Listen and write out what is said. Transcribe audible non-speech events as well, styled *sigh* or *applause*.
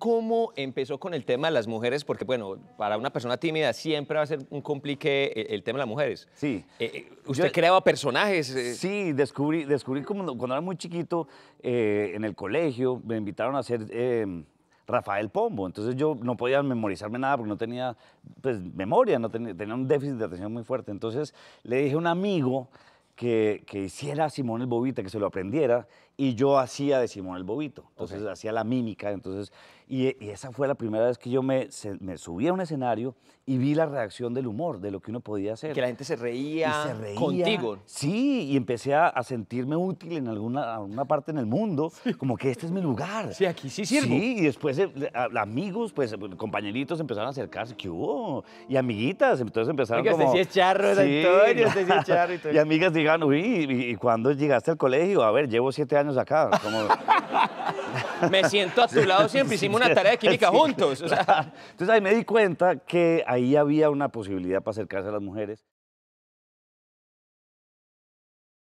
¿Cómo empezó con el tema de las mujeres? Porque, bueno, para una persona tímida siempre va a ser un complique e-, el, tema de las mujeres. Sí. Eh, eh, ¿Usted creaba personajes? Eh. Sí, descubrí, descubrí como cuando era muy chiquito en el colegio, me invitaron a hacer... Em, Rafael Pombo. Entonces yo no podía memorizarme nada porque no tenía pues, memoria, no tenía un déficit de atención muy fuerte. Entonces le dije a un amigo que, hiciera Simón el Bobita, que se lo aprendiera, y yo hacía de Simón el Bobito. Entonces hacía la mímica, entonces, e, y, esa fue la primera vez que yo me, me, subí a un escenario y vi la reacción del humor, de lo que uno podía hacer. Que la gente se reía, contigo. Sí, y empecé a, sentirme útil en alguna, alguna parte en el mundo, como que este es mi lugar. Sí, aquí sí sirvo. Sí, y después eh, amigos, pues compañeritos empezaron a acercarse, que hubo? Y amiguitas, entonces empezaron Oiga, como... *laughs* Usted sí es charro, sí, sí es charro. Y, y amigas, digamos, ¿y, cuando llegaste al colegio? A ver, llevo siete años acá. *laughs* me siento a tu lado siempre, hicimos una tarea de *laughs* química juntos. *laughs* Entonces ahí me di cuenta que ahí había una posibilidad para acercarse a las mujeres.